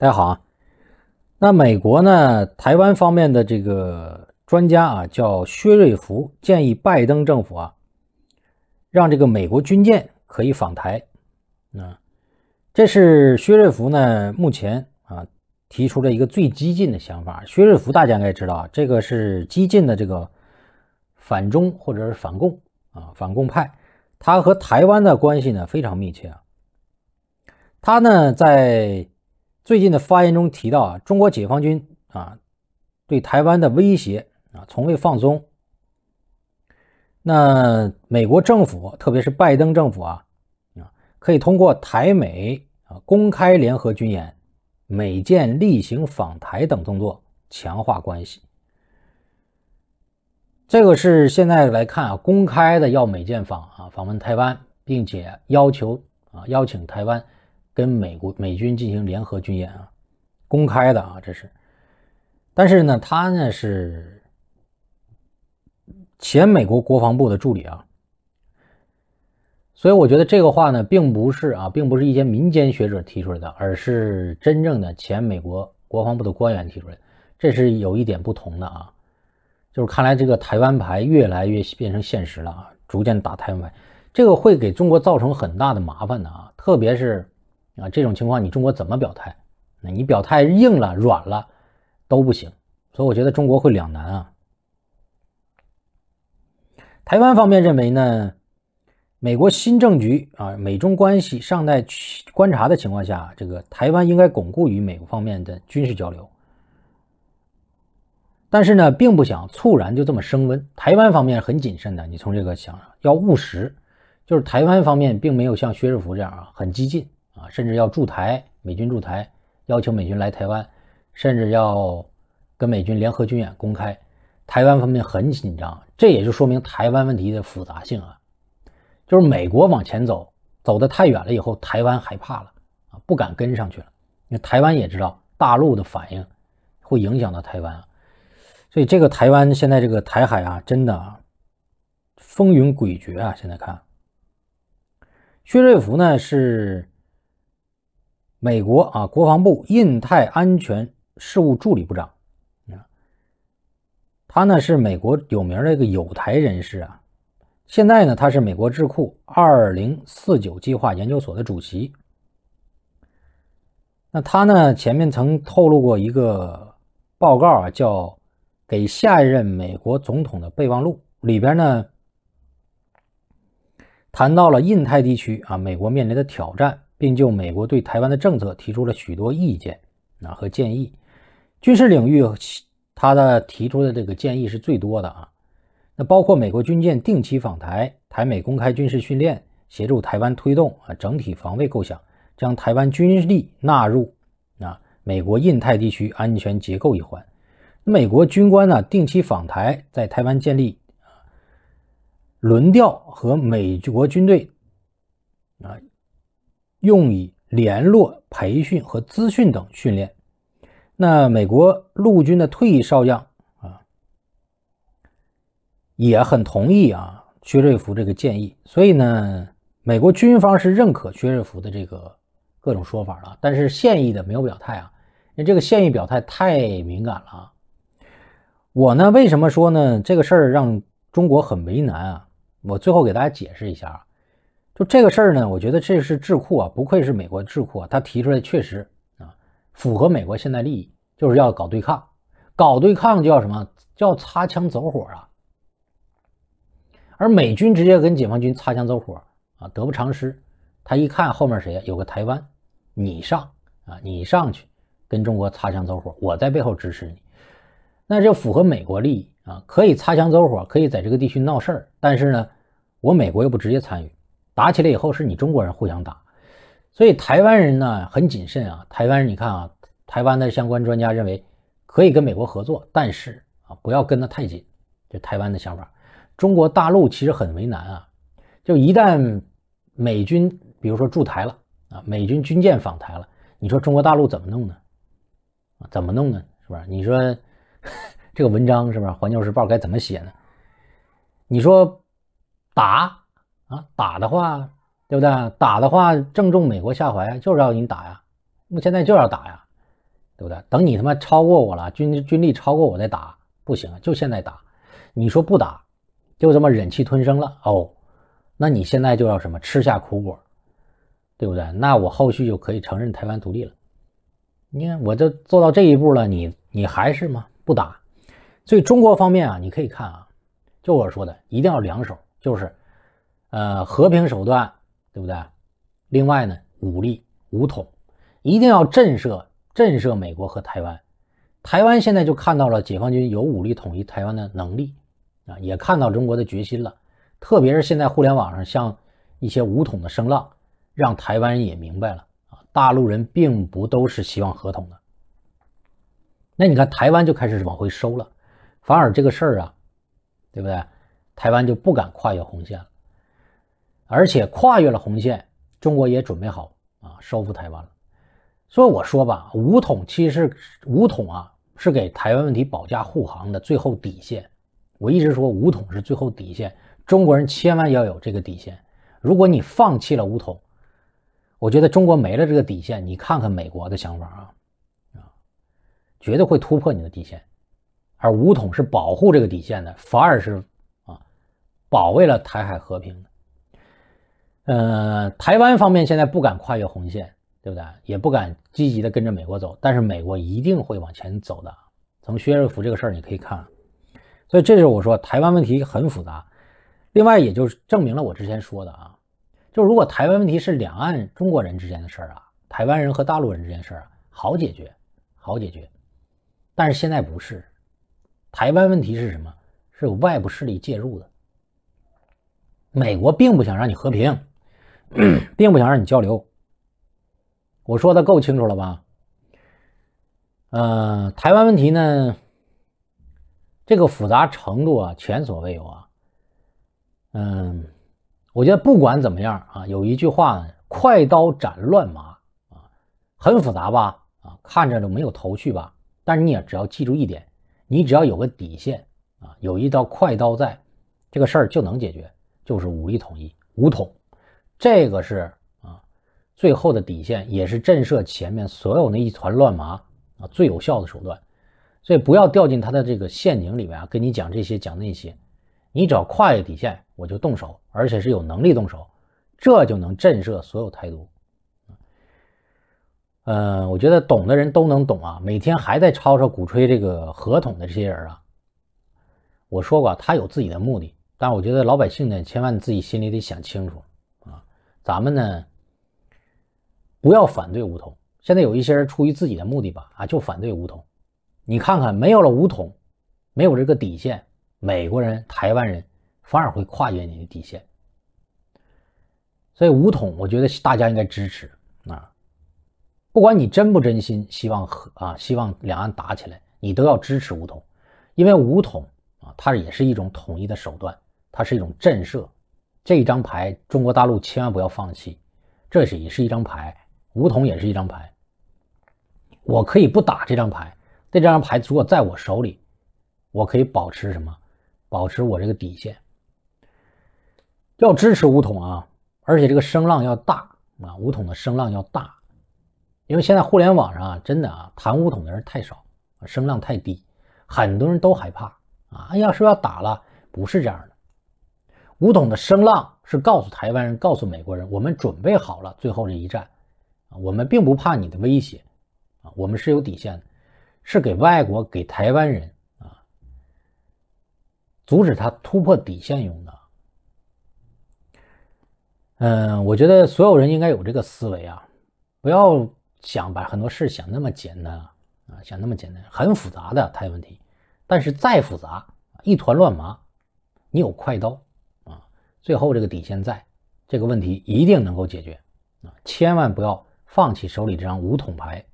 大家好啊，那美国呢？台湾方面的这个专家啊，叫薛瑞福，建议拜登政府啊，让这个美国军舰可以访台。啊，这是薛瑞福呢，目前啊提出了一个最激进的想法。薛瑞福大家应该知道啊，这个是激进的这个反中或者是反共啊，反共派，他和台湾的关系呢非常密切啊。他呢在。最近的发言中提到啊，中国解放军啊，对台湾的威胁啊，从未放松。那美国政府，特别是拜登政府啊啊，可以通过台美啊公开联合军演、美舰例行访台等动作强化关系。这个是现在来看啊，公开的要美舰访啊访问台湾，并且要求啊邀请台湾。跟美国美军进行联合军演啊，公开的啊，这是。但是呢，他呢是前美国国防部的助理啊，所以我觉得这个话呢，并不是啊，并不是一些民间学者提出来的，而是真正的前美国国防部的官员提出来，这是有一点不同的啊。就是看来这个台湾牌越来越变成现实了啊，逐渐打台湾牌，这个会给中国造成很大的麻烦的啊，特别是。啊，这种情况你中国怎么表态？那你表态硬了、软了都不行，所以我觉得中国会两难啊。台湾方面认为呢，美国新政局啊，美中关系尚待观察的情况下，这个台湾应该巩固与美国方面的军事交流，但是呢，并不想猝然就这么升温。台湾方面很谨慎的，你从这个想，要务实，就是台湾方面并没有像薛志福这样啊，很激进。啊，甚至要驻台，美军驻台，要求美军来台湾，甚至要跟美军联合军演，公开。台湾方面很紧张，这也就说明台湾问题的复杂性啊。就是美国往前走，走得太远了以后，台湾害怕了啊，不敢跟上去了。因为台湾也知道大陆的反应会影响到台湾啊。所以这个台湾现在这个台海啊，真的风云诡谲啊。现在看，薛瑞福呢是。美国啊，国防部印太安全事务助理部长他呢是美国有名的一个友台人士啊。现在呢，他是美国智库“二零四九计划研究所”的主席。那他呢，前面曾透露过一个报告啊，叫《给下一任美国总统的备忘录》，里边呢谈到了印太地区啊，美国面临的挑战。并就美国对台湾的政策提出了许多意见啊和建议，军事领域他的提出的这个建议是最多的啊，那包括美国军舰定期访台、台美公开军事训练、协助台湾推动啊整体防卫构想，将台湾军力纳入啊美国印太地区安全结构一环。美国军官呢定期访台，在台湾建立啊轮调和美国军队啊。用以联络、培训和资讯等训练。那美国陆军的退役少将啊，也很同意啊，薛瑞福这个建议。所以呢，美国军方是认可薛瑞福的这个各种说法了，但是现役的没有表态啊，因为这个现役表态太敏感了啊。我呢，为什么说呢？这个事儿让中国很为难啊。我最后给大家解释一下啊。就这个事儿呢，我觉得这是智库啊，不愧是美国智库啊，他提出来确实啊，符合美国现在利益，就是要搞对抗，搞对抗叫什么？叫擦枪走火啊。而美军直接跟解放军擦枪走火啊，得不偿失。他一看后面谁有个台湾，你上啊，你上去跟中国擦枪走火，我在背后支持你，那就符合美国利益啊，可以擦枪走火，可以在这个地区闹事儿，但是呢，我美国又不直接参与。打起来以后是你中国人互相打，所以台湾人呢很谨慎啊。台湾，你看啊，台湾的相关专家认为可以跟美国合作，但是啊不要跟得太紧，就台湾的想法。中国大陆其实很为难啊，就一旦美军比如说驻台了啊，美军军舰访台了，你说中国大陆怎么弄呢？啊，怎么弄呢？是不是？你说 这个文章是不是《环球时报》该怎么写呢？你说打？啊，打的话，对不对？打的话正中美国下怀，就是要你打呀，现在就要打呀，对不对？等你他妈超过我了，军军力超过我再打，不行，就现在打。你说不打，就这么忍气吞声了哦？那你现在就要什么吃下苦果，对不对？那我后续就可以承认台湾独立了。你看，我都做到这一步了，你你还是吗？不打？所以中国方面啊，你可以看啊，就我说的，一定要两手，就是。呃，和平手段，对不对？另外呢，武力武统，一定要震慑震慑美国和台湾。台湾现在就看到了解放军有武力统一台湾的能力，啊，也看到中国的决心了。特别是现在互联网上像一些武统的声浪，让台湾人也明白了啊，大陆人并不都是希望和统的。那你看，台湾就开始往回收了，反而这个事儿啊，对不对？台湾就不敢跨越红线了。而且跨越了红线，中国也准备好啊收复台湾了。所以我说吧，武统其实武统啊是给台湾问题保驾护航的最后底线。我一直说武统是最后底线，中国人千万要有这个底线。如果你放弃了武统，我觉得中国没了这个底线，你看看美国的想法啊啊，绝对会突破你的底线。而武统是保护这个底线的，反而是啊，保卫了台海和平的。呃，台湾方面现在不敢跨越红线，对不对？也不敢积极的跟着美国走，但是美国一定会往前走的。从薛瑞福这个事儿你可以看，所以这是我说台湾问题很复杂。另外，也就是证明了我之前说的啊，就如果台湾问题是两岸中国人之间的事儿啊，台湾人和大陆人这件事儿好解决，好解决。但是现在不是，台湾问题是什么？是有外部势力介入的。美国并不想让你和平。并不想让你交流。我说的够清楚了吧？呃，台湾问题呢，这个复杂程度啊，前所未有啊。嗯，我觉得不管怎么样啊，有一句话呢，快刀斩乱麻啊，很复杂吧？啊，看着都没有头绪吧？但是你也只要记住一点，你只要有个底线啊，有一道快刀在，这个事儿就能解决，就是武力统一，武统。这个是啊，最后的底线，也是震慑前面所有那一团乱麻啊最有效的手段。所以不要掉进他的这个陷阱里面啊！跟你讲这些讲那些，你只要跨越底线，我就动手，而且是有能力动手，这就能震慑所有态度。嗯，我觉得懂的人都能懂啊。每天还在吵吵鼓吹这个合同的这些人啊，我说过他有自己的目的，但我觉得老百姓呢，千万自己心里得想清楚。咱们呢，不要反对五统。现在有一些人出于自己的目的吧，啊，就反对五统。你看看，没有了五统，没有这个底线，美国人、台湾人反而会跨越你的底线。所以五统，我觉得大家应该支持啊。不管你真不真心希望和啊，希望两岸打起来，你都要支持五统，因为五统啊，它也是一种统一的手段，它是一种震慑。这一张牌，中国大陆千万不要放弃，这是也是一张牌，梧桐也是一张牌。我可以不打这张牌，这张牌如果在我手里，我可以保持什么？保持我这个底线。要支持武统啊，而且这个声浪要大啊，武统的声浪要大，因为现在互联网上啊，真的啊，谈武统的人太少，声浪太低，很多人都害怕啊，要说要打了，不是这样的。武统的声浪是告诉台湾人、告诉美国人，我们准备好了最后这一战，啊，我们并不怕你的威胁，啊，我们是有底线的，是给外国、给台湾人啊，阻止他突破底线用的。嗯，我觉得所有人应该有这个思维啊，不要想把很多事想那么简单，啊，想那么简单，很复杂的台问题，但是再复杂，一团乱麻，你有快刀。最后这个底线在，这个问题一定能够解决啊！千万不要放弃手里这张五筒牌。